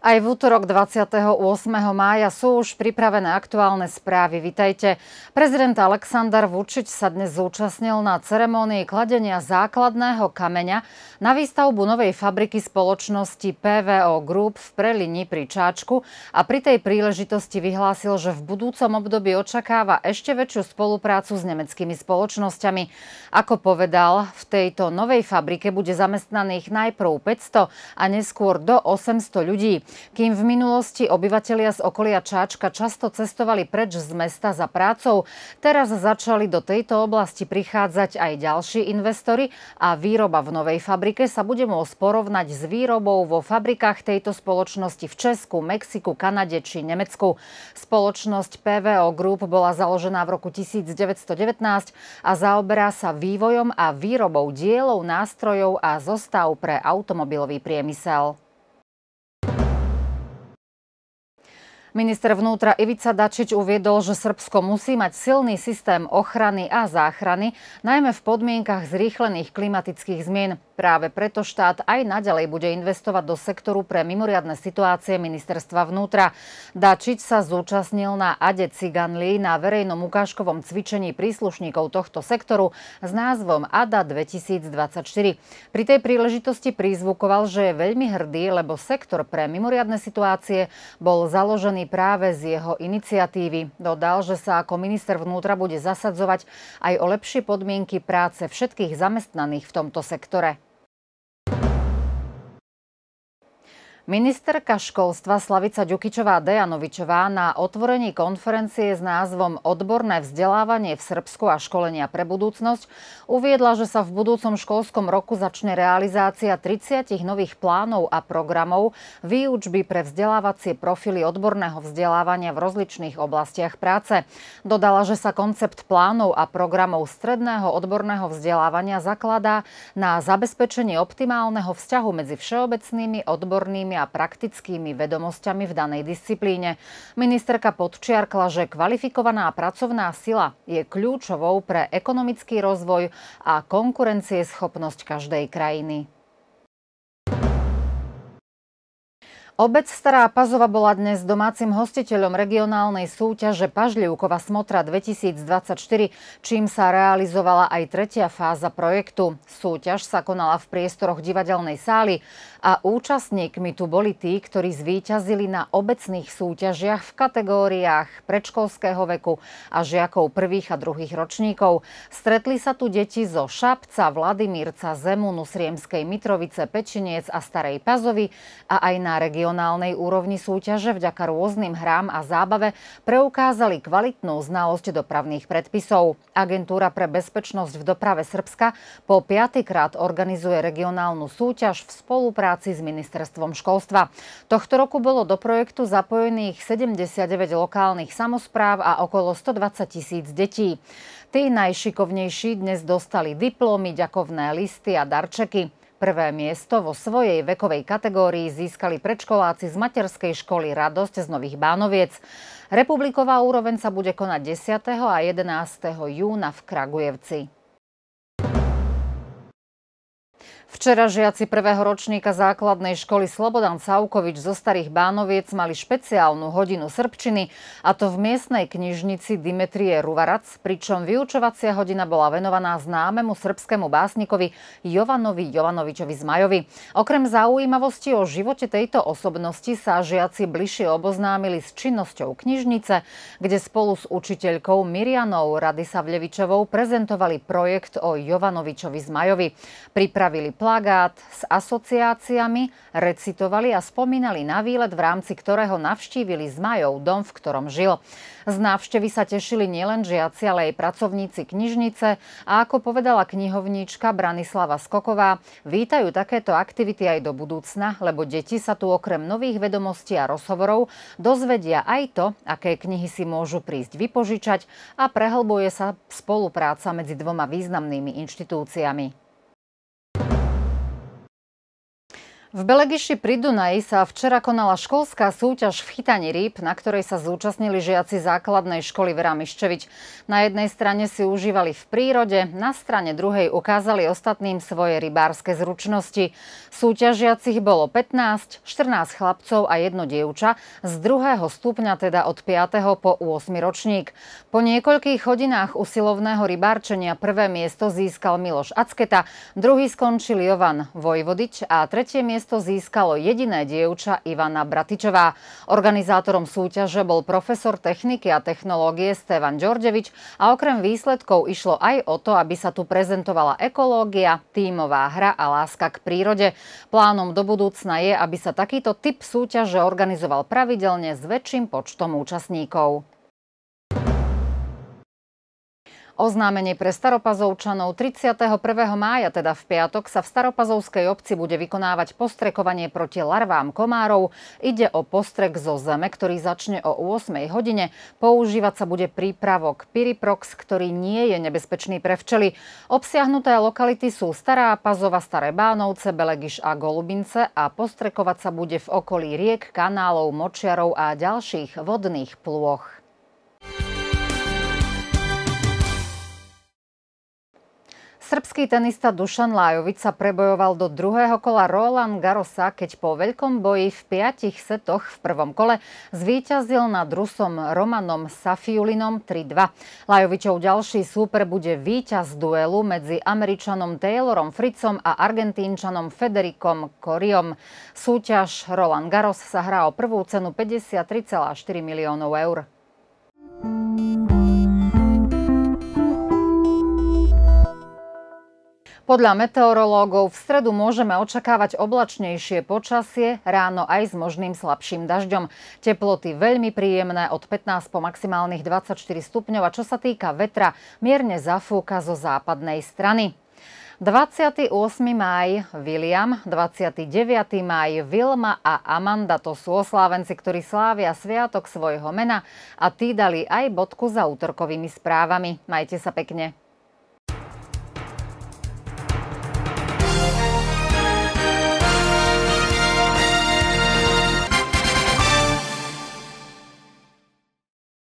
Aj v útorok 28. mája sú už pripravené aktuálne správy. Vitajte. Prezident Aleksandar Vučić sa dnes zúčastnil na ceremonii kladenia základného kameňa na výstavbu novej fabriky spoločnosti PVO Group v Prelini pri Čáčku a pri tej príležitosti vyhlásil, že v budúcom období očakáva ešte väčšiu spoluprácu s nemeckými spoločnosťami. Ako povedal, v tejto novej fabrike bude zamestnaných najprv 500 a neskôr do 800 ľudí. Kým v minulosti obyvatelia z okolia Čáčka často cestovali preč z mesta za prácou, teraz začali do tejto oblasti prichádzať aj ďalší investori a výroba v novej fabrike sa bude môcť porovnať s výrobou vo fabrikách tejto spoločnosti v Česku, Mexiku, Kanade či Nemecku. Spoločnosť PVO Group bola založená v roku 1919 a zaoberá sa vývojom a výrobou dielov, nástrojov a zostav pre automobilový priemysel. Minister vnútra Ivica Dačič uviedol, že Srbsko musí mať silný systém ochrany a záchrany, najmä v podmienkach zrýchlených klimatických zmien. Práve preto štát aj naďalej bude investovať do sektoru pre mimoriadne situácie ministerstva vnútra. Dačič sa zúčastnil na Ade Ciganli na verejnom ukážkovom cvičení príslušníkov tohto sektoru s názvom ADA 2024. Pri tej príležitosti prizvukoval, že je veľmi hrdý, lebo sektor pre mimoriadne situácie bol založený práve z jeho iniciatívy. Dodal, že sa ako minister vnútra bude zasadzovať aj o lepšie podmienky práce všetkých zamestnaných v tomto sektore. Ministerka školstva Slavica Ďukičová Dejanovičová na otvorení konferencie s názvom Odborné vzdelávanie v Srbsku a školenia pre budúcnosť uviedla, že sa v budúcom školskom roku začne realizácia 30 nových plánov a programov výučby pre vzdelávacie profily odborného vzdelávania v rozličných oblastiach práce. Dodala, že sa koncept plánov a programov stredného odborného vzdelávania zakladá na zabezpečenie optimálneho vzťahu medzi všeobecnými odbornými a praktickými vedomosťami v danej disciplíne. Ministerka podčiarkla, že kvalifikovaná pracovná sila je kľúčovou pre ekonomický rozvoj a konkurencieschopnosť každej krajiny. Obec Stará Pazova bola dnes domácim hostiteľom regionálnej súťaže Pažlivkova Smotra 2024, čím sa realizovala aj tretia fáza projektu. Súťaž sa konala v priestoroch divadelnej sály a účastníkmi tu boli tí, ktorí zvíťazili na obecných súťažiach v kategóriách predškolského veku a žiakov prvých a druhých ročníkov. Stretli sa tu deti zo Šapca, Vladimírca, Zemunu, Sriemskej Mitrovice, Pečiniec a Starej pazovi a aj na regionálnej úrovni súťaže vďaka rôznym hrám a zábave preukázali kvalitnú znalosť dopravných predpisov. Agentúra pre bezpečnosť v doprave Srbska po piatýkrát organizuje regionálnu súťaž v spolupráci spolupráci s ministerstvom školstva. Tohto roku bolo do projektu zapojených 79 lokálnych samozpráv a okolo 120 tisíc detí. Tí najšikovnejší dnes dostali diplomy, ďakovné listy a darčeky. Prvé miesto vo svojej vekovej kategórii získali predškoláci z materskej školy Radosť z Nových Bánoviec. Republiková úroveň sa bude konať 10. a 11. júna v Kragujevci. Včera žiaci prvého ročníka základnej školy Slobodan Cavkovič zo Starých Bánoviec mali špeciálnu hodinu srbčiny, a to v miestnej knižnici Dimetrie Ruvarac, pričom vyučovacia hodina bola venovaná známemu srbskému básnikovi Jovanovi Jovanovičovi Zmajovi. Okrem zaujímavosti o živote tejto osobnosti sa žiaci bližšie oboznámili s činnosťou knižnice, kde spolu s učiteľkou Mirianou Radisavlevičovou prezentovali projekt o Jovanovičovi Zmajovi. Pripravili plagát s asociáciami, recitovali a spomínali na výlet, v rámci ktorého navštívili s Majou dom, v ktorom žil. Z návštevy sa tešili nielen žiaci, ale aj pracovníci knižnice a ako povedala knihovníčka Branislava Skoková, vítajú takéto aktivity aj do budúcna, lebo deti sa tu okrem nových vedomostí a rozhovorov dozvedia aj to, aké knihy si môžu prísť vypožičať a prehlbuje sa spolupráca medzi dvoma významnými inštitúciami. V Belegiši pri Dunaji sa včera konala školská súťaž v chytaní rýb, na ktorej sa zúčastnili žiaci základnej školy Vera Miščevič. Na jednej strane si užívali v prírode, na strane druhej ukázali ostatným svoje rybárske zručnosti. Súťažiacich bolo 15, 14 chlapcov a jedno dievča, z druhého stupňa teda od 5. po 8. ročník. Po niekoľkých hodinách usilovného rybárčenia prvé miesto získal Miloš Acketa, druhý skončil Jovan Vojvodič a tretie miesto miesto získalo jediné dievča Ivana Bratičová. Organizátorom súťaže bol profesor techniky a technológie Stevan Đorđevič a okrem výsledkov išlo aj o to, aby sa tu prezentovala ekológia, tímová hra a láska k prírode. Plánom do budúcna je, aby sa takýto typ súťaže organizoval pravidelne s väčším počtom účastníkov. Oznámenie pre staropazovčanov 31. mája, teda v piatok, sa v staropazovskej obci bude vykonávať postrekovanie proti larvám komárov. Ide o postrek zo zeme, ktorý začne o 8 hodine. Používať sa bude prípravok Piriprox, ktorý nie je nebezpečný pre včely. Obsiahnuté lokality sú Stará Pazova, Staré Bánovce, Belegiš a Golubince a postrekovať sa bude v okolí riek, kanálov, močiarov a ďalších vodných plôch. Srbský tenista Dušan Lajovic sa prebojoval do druhého kola Roland Garosa, keď po veľkom boji v piatich setoch v prvom kole zvíťazil nad Rusom Romanom Safiulinom 3-2. Lajovičov ďalší súper bude víťaz duelu medzi Američanom Taylorom Fritzom a Argentínčanom Federikom Koriom. Súťaž Roland Garos sa hrá o prvú cenu 53,4 miliónov eur. Podľa meteorológov v stredu môžeme očakávať oblačnejšie počasie, ráno aj s možným slabším dažďom. Teploty veľmi príjemné od 15 po maximálnych 24 stupňov a čo sa týka vetra, mierne zafúka zo západnej strany. 28. maj William, 29. maj Vilma a Amanda to sú oslávenci, ktorí slávia sviatok svojho mena a tí dali aj bodku za útorkovými správami. Majte sa pekne.